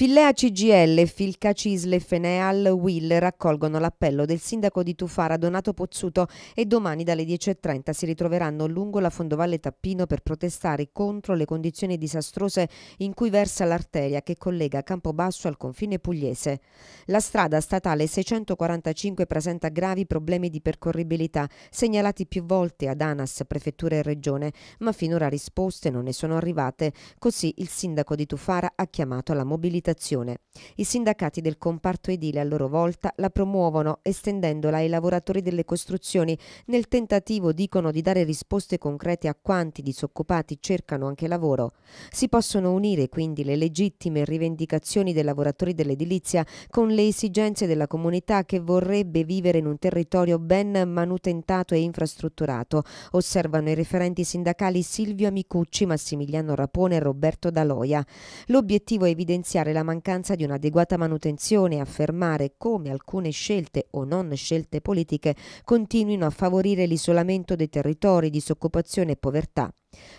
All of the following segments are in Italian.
Fillea CGL, Filca Cisle, Feneal Will raccolgono l'appello del sindaco di Tufara Donato Pozzuto e domani dalle 10.30 si ritroveranno lungo la fondovalle Tappino per protestare contro le condizioni disastrose in cui versa l'arteria che collega Campobasso al confine pugliese. La strada statale 645 presenta gravi problemi di percorribilità segnalati più volte ad ANAS, prefettura e regione, ma finora risposte non ne sono arrivate, così il sindaco di Tufara ha chiamato la mobilità progettazione. I sindacati del comparto edile a loro volta la promuovono estendendola ai lavoratori delle costruzioni nel tentativo, dicono, di dare risposte concrete a quanti disoccupati cercano anche lavoro. Si possono unire quindi le legittime rivendicazioni dei lavoratori dell'edilizia con le esigenze della comunità che vorrebbe vivere in un territorio ben manutentato e infrastrutturato, osservano i referenti sindacali Silvio Amicucci, Massimiliano Rapone e Roberto Daloia. L'obiettivo è evidenziare denunciare la mancanza di un'adeguata manutenzione e affermare come alcune scelte o non scelte politiche continuino a favorire l'isolamento dei territori, disoccupazione e povertà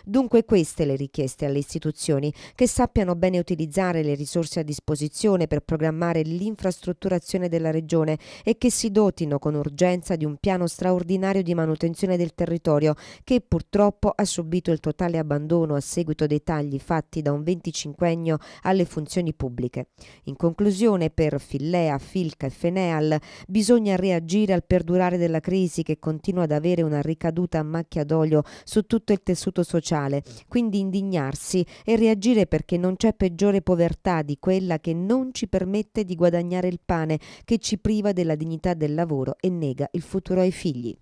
Dunque queste le richieste alle istituzioni, che sappiano bene utilizzare le risorse a disposizione per programmare l'infrastrutturazione della regione e che si dotino con urgenza di un piano straordinario di manutenzione del territorio che purtroppo ha subito il totale abbandono a seguito dei tagli fatti da un venticinquennio alle funzioni pubbliche. In conclusione, per Fillea, Filca e Feneal bisogna reagire al perdurare della crisi che continua ad avere una ricaduta a macchia d'olio su tutto il tessuto stato sociale, quindi indignarsi e reagire perché non c'è peggiore povertà di quella che non ci permette di guadagnare il pane, che ci priva della dignità del lavoro e nega il futuro ai figli.